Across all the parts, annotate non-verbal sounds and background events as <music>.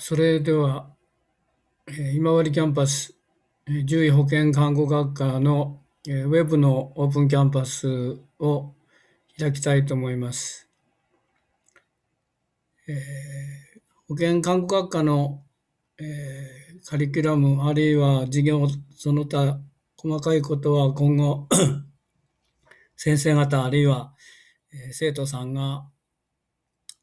それでは、え今治キャンパス、え獣医保健看護学科の、えウェブのオープンキャンパスを開きたいと思います。え保健看護学科の、えカリキュラムあるいは授業その他細かいことは今後 <coughs> 先生方あるいは、え生徒さんが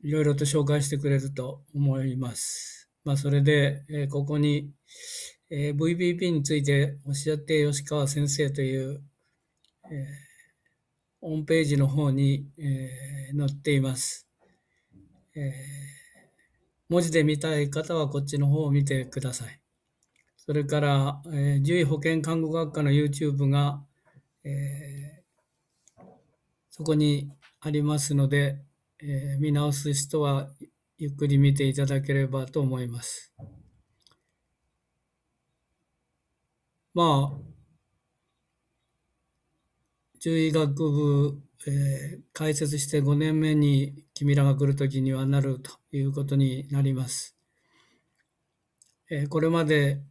いろいろと紹介してくれると思います。まあ、それで、えー、ここに、えー、VPP についておっしゃって吉川先生という、えー、ホームページの方に、えー、載っています、えー。文字で見たい方はこっちの方を見てください。それから、えー、獣医保健看護学科の YouTube が、えー、そこにありますので、えー、見直す人はゆっくり見ていただければと思います。まあ、獣医学部、えー、開設して5年目に君らが来る時にはなるということになります。えー、これまで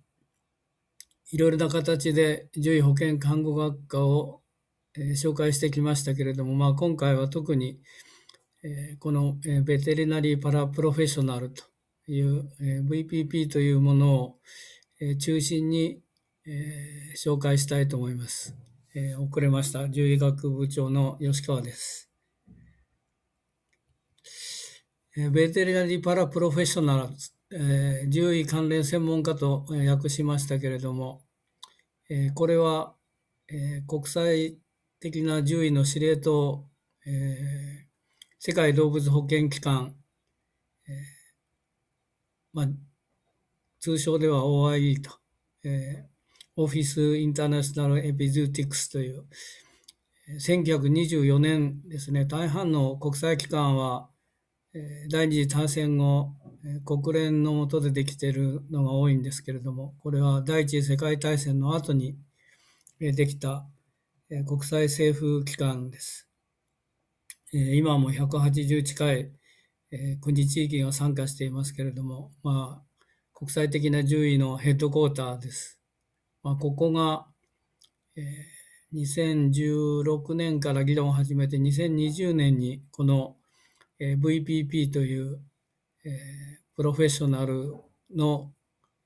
いろいろな形で獣医保健看護学科を、えー、紹介してきましたけれども、まあ、今回は特に、えこの、えベテリナリー・パラプロフェッショナルという、え VPP というものを、え中心に、え紹介したいと思います。え遅れました。獣医学部長の吉川です。ベテリナリー・パラプロフェッショナル、え獣医関連専門家と訳しましたけれども、えこれは、え国際的な獣医の司令塔、え世界動物保健機関、えー、まあ、通称では OIE と、えー、オフィス・インターナショナル・エピズーティクスという、1924年ですね、大半の国際機関は、第二次大戦後、国連の下でできているのが多いんですけれども、これは第一次世界大戦の後にできた国際政府機関です。今も180近い国地域が参加していますけれども、まあ、国際的な獣医のヘッドクォーターです。まあ、ここが、2016年から議論を始めて2020年にこの、えー、VPP という、プロフェッショナルの、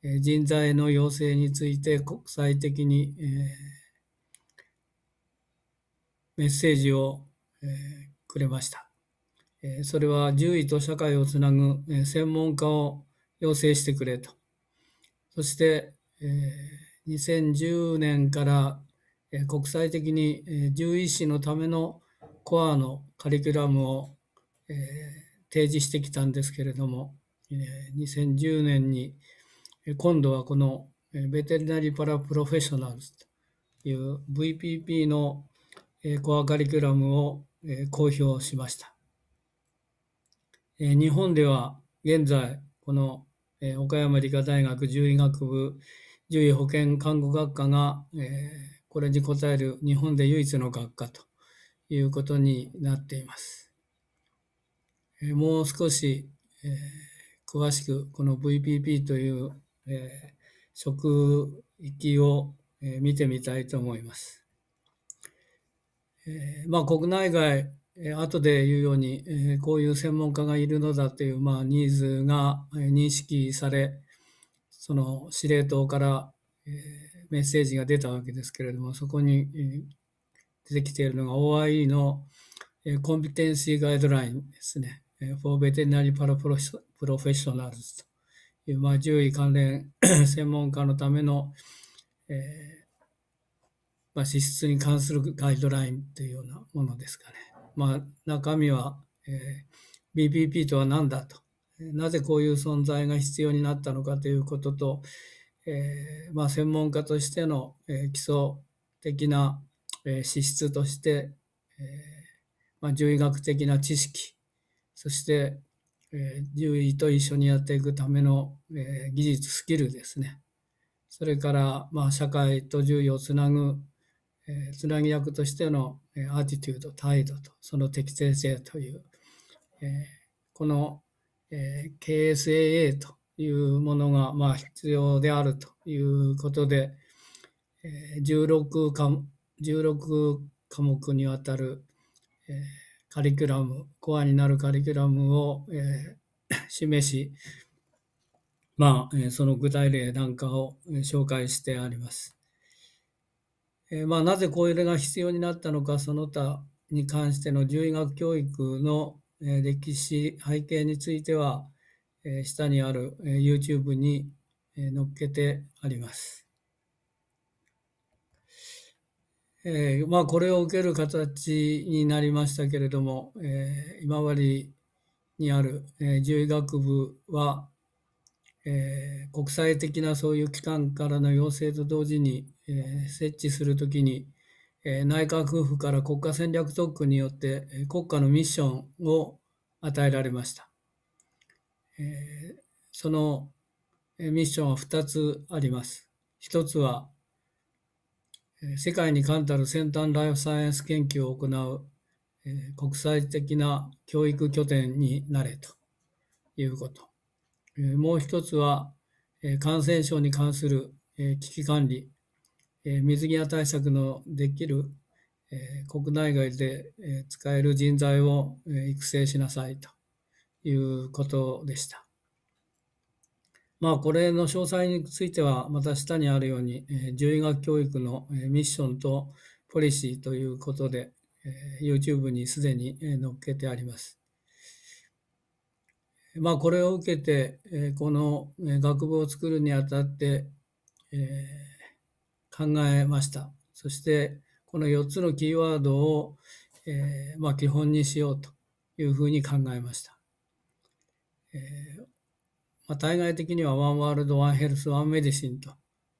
人材の養成について国際的に、メッセージを、くれました。それは獣医と社会をつなぐ専門家を養成してくれと。そして、2010年から国際的に獣医師のためのコアのカリキュラムを提示してきたんですけれども、2010年に今度はこのベテリナリパラプロフェッショナルズという VPP のコアカリキュラムをえ公表しました。え日本では現在、この、え岡山理科大学獣医学部獣医保健看護学科が、えこれに応える日本で唯一の学科ということになっています。えもう少し、え詳しくこの VPP という、え職域を、え見てみたいと思います。えー、まあ、国内外、えー、後で言うように、えこういう専門家がいるのだという、まあ、ニーズが認識され、その司令塔から、えメッセージが出たわけですけれども、そこに、え出てきているのが OIE の、えコンピテンシーガイドラインですね、え for veterinary professionals という、まあ、獣医関連 <coughs> 専門家のための、えーまあ、支に関するガイドラインというようなものですかね。まあ、中身は、えー、BPP とは何だと、なぜこういう存在が必要になったのかということと、えー、まあ、専門家としての、えー、基礎的な、え資質として、えまあ、獣医学的な知識、そして、え獣医と一緒にやっていくための、え技術、スキルですね。それから、まあ、社会と獣医をつなぐえつなぎ役としての、えー、アティテュード、態度と、その適正性という、えー、この、えー、KSAA というものが、まあ、必要であるということで、えー、16, 科16科目にわたる、えー、カリキュラム、コアになるカリキュラムを、えー、<coughs> 示し、まあ、その具体例なんかを紹介してあります。えー、まあ、なぜこれが必要になったのかその他に関しての獣医学教育の歴史背景については下にある YouTube に載っけてあります。えー、まあ、これを受ける形になりましたけれども、えー、今治にある、えー、獣医学部は、えー、国際的なそういう機関からの要請と同時に、え設置するときに、え内閣府から国家戦略特区によって国家のミッションを与えられました。えそのミッションは2つあります。1つは、世界に冠たる先端ライフサイエンス研究を行う国際的な教育拠点になれということ。もう1つは、感染症に関する危機管理、え水際対策のできる、え国内外で、え使える人材を、え育成しなさいということでした。まあ、これの詳細については、また下にあるように、獣医学教育のミッションとポリシーということで、YouTube にすでに載っけてあります。まあ、これを受けて、この学部を作るにあたって、え考えました。そして、この4つのキーワードを、えー、まあ、基本にしようというふうに考えました。えー、まあ、対外的にはワンワールド、ワンヘルス、ワンメディシンと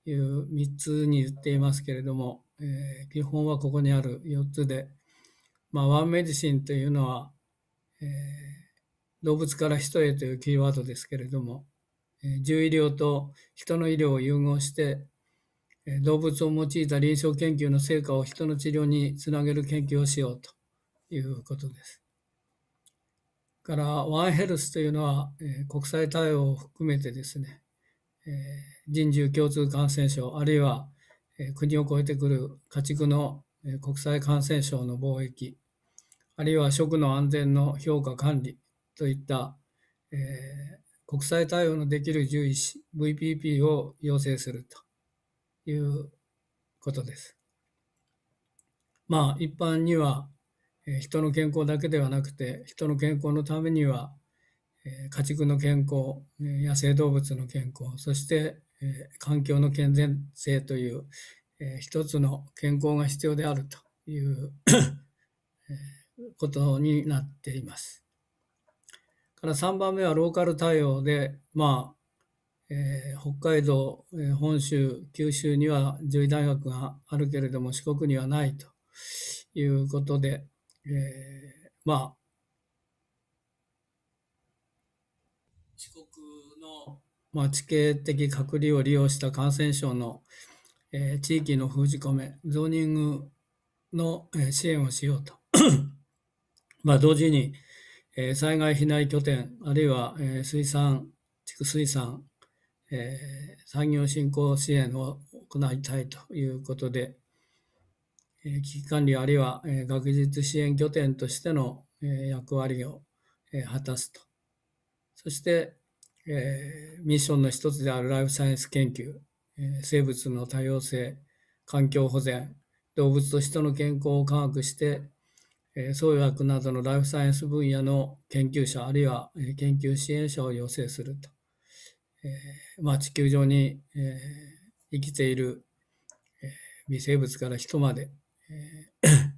いう3つに言っていますけれども、えー、基本はここにある4つで、まあ、ワンメディシンというのは、え動物から人へというキーワードですけれども、獣医療と人の医療を融合して動物を用いた臨床研究の成果を人の治療につなげる研究をしようということです。からワンヘルスというのは、え国際対応を含めてですね、え人獣共通感染症あるいは、え国を越えてくる家畜の、え国際感染症の貿易あるいは食の安全の評価管理といった、え国際対応のできる獣医師 VPP を要請するということです。まあ一般には人の健康だけではなくて人の健康のためには家畜の健康野生動物の健康そして環境の健全性という一つの健康が必要であるということになっています。から3番目はローカル対応でまあえー、北海道、えー、本州、九州には獣医大学があるけれども四国にはないということで、えー、まあ四国の、まあ、地形的隔離を利用した感染症の、えー、地域の封じ込め、ゾーニングの、えー、支援をしようと。<clears throat> まあ、同時に、えー、災害避難拠点、あるいは、えー、水産、畜水産、えー、産業振興支援を行いたいということで、えー、危機管理あるいは、えー、学術支援拠点としての、えー、役割を、えー、果たすと。そして、えー、ミッションの一つであるライフサイエンス研究、えー、生物の多様性、環境保全、動物と人の健康を科学して、え創薬などのライフサイエンス分野の研究者あるいは研究支援者を養成すると。えー、まあ、地球上に、えー、生きている、えー、微生物から人まで、えー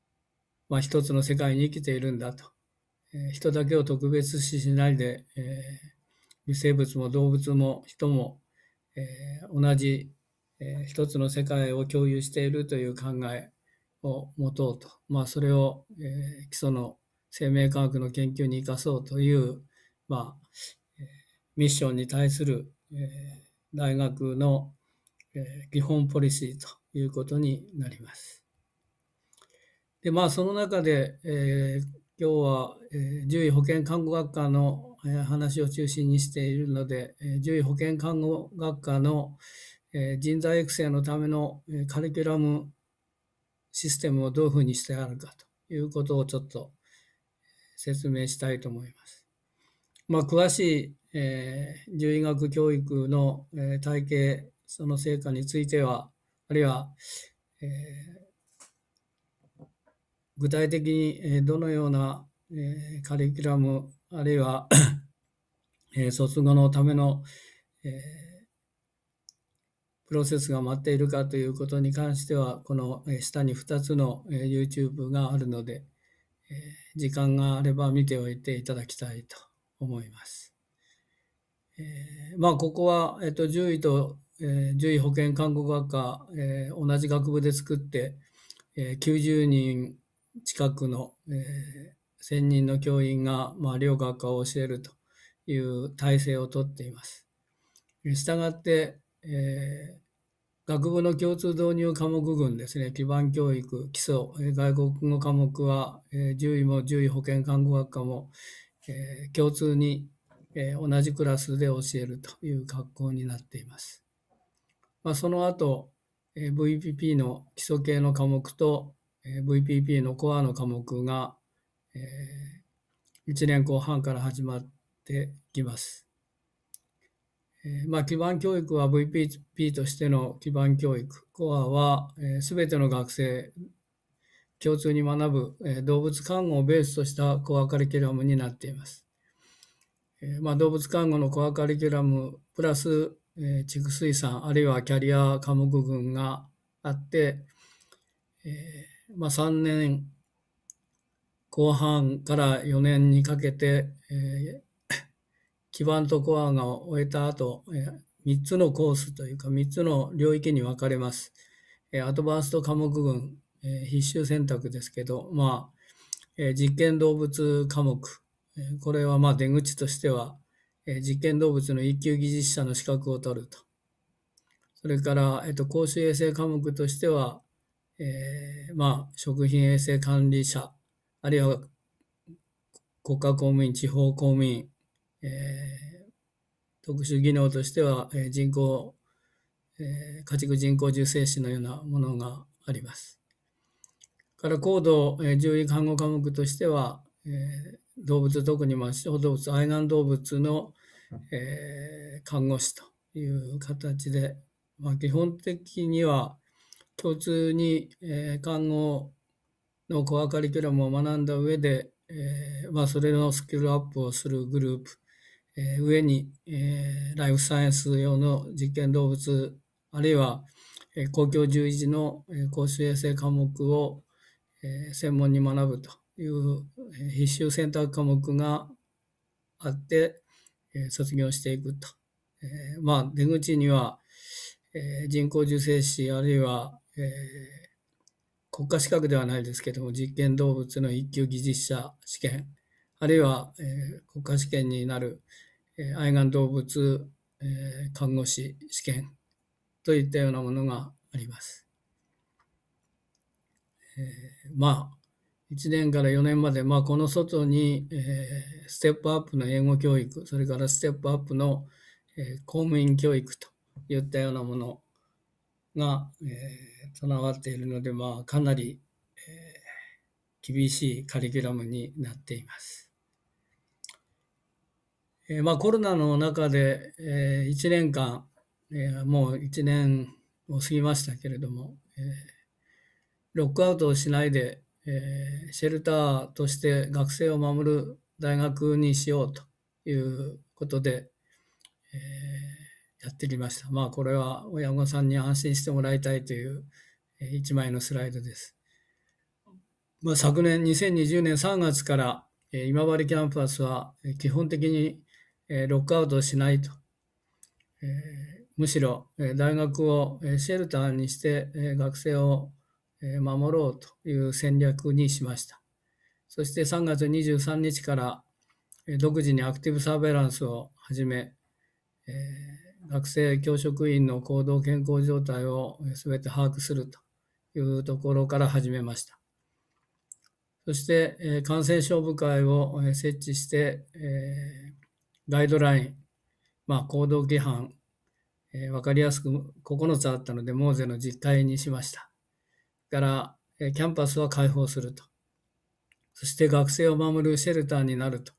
<coughs> まあ、一つの世界に生きているんだと、えー、人だけを特別視しないで、えー、微生物も動物も人も、えー、同じ、えー、一つの世界を共有しているという考えを持とうと、まあ、それを、えー、基礎の生命科学の研究に生かそうという、まあ、ミッションに対する、えー、大学の、えー、基本ポリシーということになります。でまあその中で、えー、今日は、え獣医保健看護学科の、え話を中心にしているので、え獣医保健看護学科の、え人材育成のための、えカリキュラムシステムをどういうふうにしてあるかということをちょっと説明したいと思います。まあ、詳しいえー、獣医学教育の、えー、体系、その成果については、あるいは、えー、具体的に、えー、どのような、えー、カリキュラム、あるいは、<coughs> えー、卒業のための、えー、プロセスが待っているかということに関しては、この下に2つの YouTube があるので、時間があれば見ておいていただきたいと思います。えまあここは、えっと、獣医と、えー、獣医保健看護学科、えー、同じ学部で作って、えー、90人近くの、えー、1000人の教員が、まあ、両学科を教えるという体制をとっています。したがって、えー、学部の共通導入科目群ですね基盤教育基礎、え外国語科目は、えー、獣医も獣医保健看護学科も、えー、共通にえ同じクラスで教えるという格好になっています。まあ、その後、え VPP の基礎系の科目と、え VPP のコアの科目が、え1年後半から始まってきます。えまあ、基盤教育は VPP としての基盤教育、コアはすえー、ての学生共通に学ぶ、え動物看護をベースとしたコアカリキュラムになっています。えまあ、動物看護のコアカリキュラムプラス、え畜水産あるいはキャリア科目群があって、えまあ、3年後半から4年にかけて、え <coughs> 基盤とコアが終えた後、え3つのコースというか3つの領域に分かれます。えアドバンスト科目群、え必修選択ですけど、まあえ実験動物科目これはまあ出口としては、実験動物の一級技術者の資格を取ると。それから、えっと、公衆衛生科目としては、えー、まあ、食品衛生管理者、あるいは国家公務員、地方公務員、えー、特殊技能としては、え人工、えー、家畜人工授精師のようなものがあります。から、高度、え獣医看護科目としては、え動物特にまあ小動物愛玩動物の、えー、看護師という形で、まあ、基本的には共通に、えー、看護のコアカリキュラムを学んだ上で、えー、まあ、それのスキルアップをするグループ、え上に、えライフサイエンス用の実験動物あるいは、え公共獣医師の、え公衆衛生科目を、え専門に学ぶという必修選択科目があって、え卒業していくと。えまあ、出口には、え人工授精師あるいは、え国家資格ではないですけども実験動物の一級技術者試験あるいは、え国家試験になる、え愛玩動物、え看護師試験といったようなものがあります。えまあ1年から4年まで、まあ、この外に、えー、ステップアップの英語教育、それからステップアップの、えー、公務員教育といったようなものが、えー、備わっているので、まあ、かなり、えー、厳しいカリキュラムになっています。えーまあ、コロナの中で、えー、1年間、えー、もう1年を過ぎましたけれども、えー、ロックアウトをしないでえー、シェルターとして学生を守る大学にしようということで、えー、やってきました。まあこれは親御さんに安心してもらいたいという、えー、1枚のスライドです。まあ、昨年2020年3月から、えー、今治キャンパスは基本的に、えー、ロックアウトしないと。えー、むしろ、えー、大学を、えー、シェルターにして、えー、学生を守ろうという戦略にしました。そして3月23日から独自にアクティブサーベランスを始め、学生教職員の行動健康状態を全て把握するというところから始めました。そして感染症部会を設置して、ガイドライン、まあ、行動規範、分かりやすく9つあったので、モーゼの実態にしました。からキャンパスは開放すると。そして学生を守るシェルターになると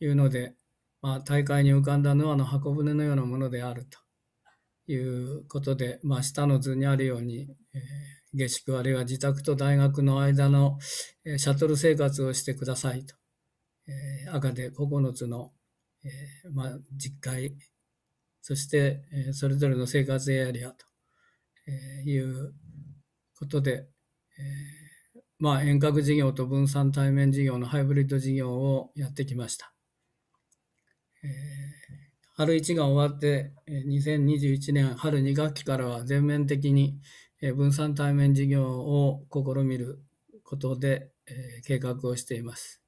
いうので、まあ、大会に浮かんだノアの箱舟のようなものであるということで、まあ、下の図にあるように、えー、下宿あるいは自宅と大学の間の、えシャトル生活をしてくださいと、えー、赤で9つの、えまあ、実会そして、えそれぞれの生活エリアということで、えー、まあ、遠隔事業と分散対面事業のハイブリッド事業をやってきました。えー、春1が終わって、2021年春2学期からは全面的に分散対面事業を試みることで、えー、計画をしています。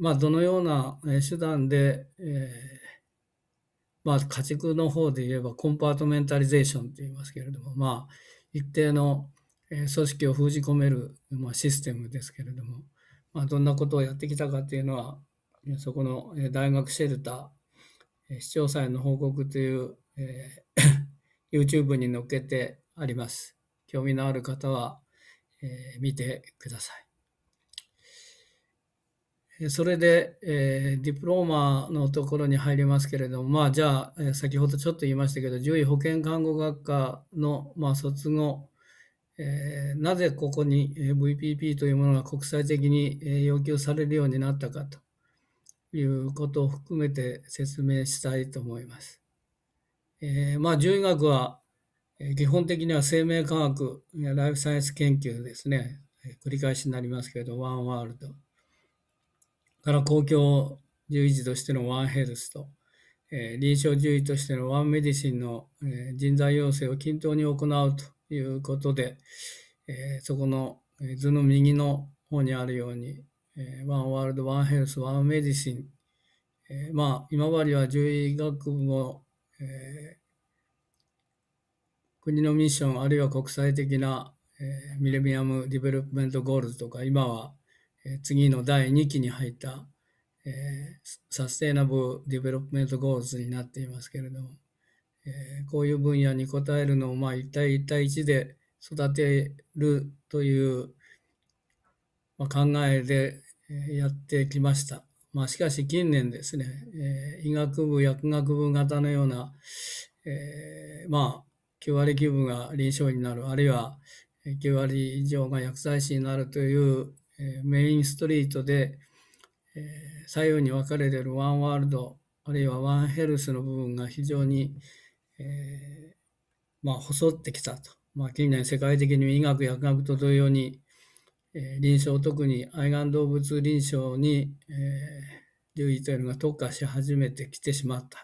まあ、どのような手段で、えー、まあ、家畜の方で言えばコンパートメンタリゼーションと言いますけれども、まあ、一定の組織を封じ込める、まあ、システムですけれども、まあ、どんなことをやってきたかというのはそこの大学シェルター市長への報告という、えー、YouTube <laughs> に載っけてあります興味のある方は、えー、見てくださいそれで、えー、ディプローマのところに入りますけれども、まあ、じゃあ、えー、先ほどちょっと言いましたけど、獣医保健看護学科の、まあ、卒後、えー、なぜここに VPP というものが国際的に要求されるようになったかということを含めて説明したいと思います。えー、まあ、獣医学は、基本的には生命科学ライフサイエンス研究ですね、繰り返しになりますけど、ワンワールド。から公共獣医師としてのワンヘルスと、えー、臨床獣医としてのワンメディシンの、えー、人材養成を均等に行うということで、えー、そこの図の右の方にあるように、えー、ワンワールド、ワンヘルス、ワンメディシン、えー、まあ今治は獣医学部を、えー、国のミッションあるいは国際的な、えー、ミレニアム・ディベロップメント・ゴールズとか今は次の第2期に入った、えー、サステイナブルディベロップメントゴーズになっていますけれども、えー、こういう分野に応えるのを、まあ、1対1対1で育てるという、まあ、考えでやってきました。まあ、しかし近年ですね、えー、医学部、薬学部型のような、えー、まあ、9割規模が臨床になる、あるいは9割以上が薬剤師になるというえメインストリートで、え左右に分かれてるワンワールドあるいはワンヘルスの部分が非常に、えー、まあ、細ってきたと、まあ、近年世界的に医学薬学と同様に、えー、臨床特に愛玩動物臨床に、えー、獣というのが特化し始めてきてしまったと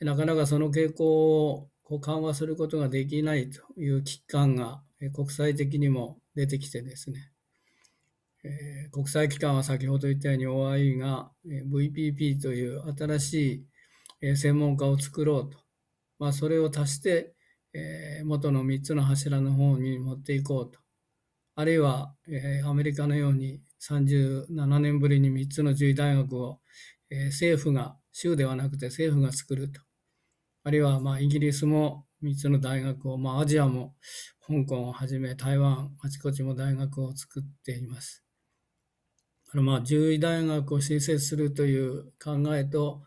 でなかなかその傾向をこう緩和することができないという危機感が、え国際的にも出てきてですねえ国際機関は先ほど言ったように OIE が、え VPP という新しい、え専門家を作ろうと、まあ、それを足して、え元の3つの柱の方に持っていこうとあるいは、えアメリカのように37年ぶりに3つの獣医大学を、え政府が州ではなくて政府が作るとあるいは、まあ、イギリスも3つの大学を、まあ、アジアも香港をはじめ台湾あちこちも大学を作っています。あのまあ獣医大学を新設するという考えと、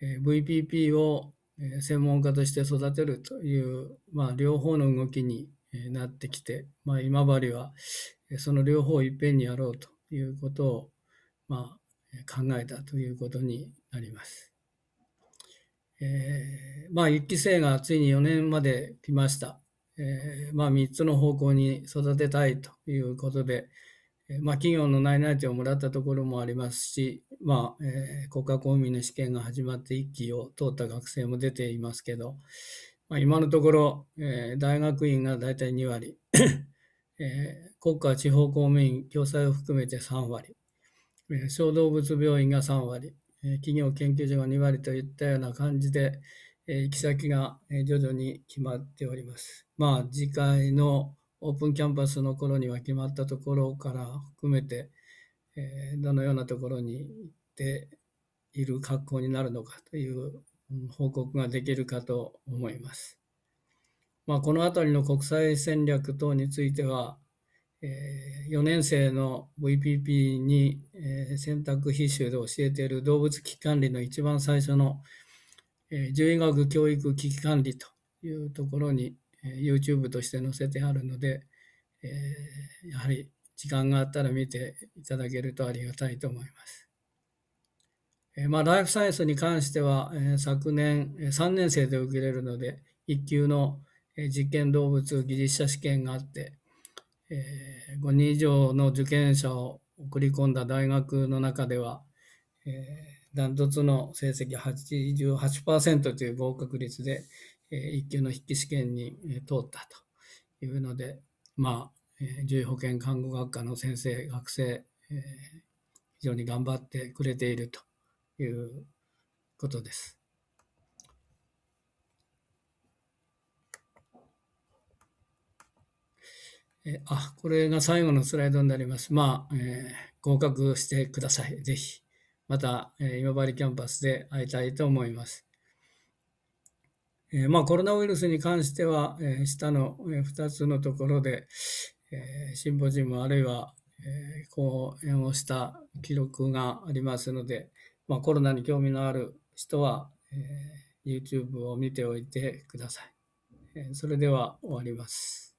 え VPP を専門家として育てるという、まあ、両方の動きになってきて、まあ、今治はその両方をいっぺんにやろうということを、まあ、考えたということになります。えー、まあ、1期生がついに4年まで来ました。えー、まあ、3つの方向に育てたいということで、まあ、企業の内々定をもらったところもありますし、まあえー、国家公務員の試験が始まって1期を通った学生も出ていますけど、まあ、今のところ、えー、大学院が大体2割、<coughs> えー、国家地方公務員共済を含めて3割、えー、小動物病院が3割、えー、企業研究所が2割といったような感じで、えー、行き先が徐々に決まっております。まあ、次回のオープンキャンパスの頃には決まったところから含めて、えどのようなところに行っている格好になるのかという報告ができるかと思います。まあ、この辺りの国際戦略等については、え4年生の VPP に、え選択必修で教えている動物危機管理の一番最初の、え獣医学教育危機管理というところに YouTube として載せてあるので、えやはり時間があったら見ていただけるとありがたいと思います。えまあ、ライフサイエンスに関しては、え昨年3年生で受けれるので1級の実験動物技術者試験があって、え5人以上の受験者を送り込んだ大学の中では、えダントツの成績88%という合格率で1級の筆記試験に通ったというので、まあ、獣医保健看護学科の先生、学生、非常に頑張ってくれているということです。えあ、これが最後のスライドになります。まあ、えー、合格してください。ぜひ。また、えー、今治キャンパスで会いたいと思います。えー、まあ、コロナウイルスに関しては、えー、下の2つのところで、えー、シンポジウムあるいは、え講演をした記録がありますので、まあ、コロナに興味のある人は、え YouTube を見ておいてください。えそれでは終わります。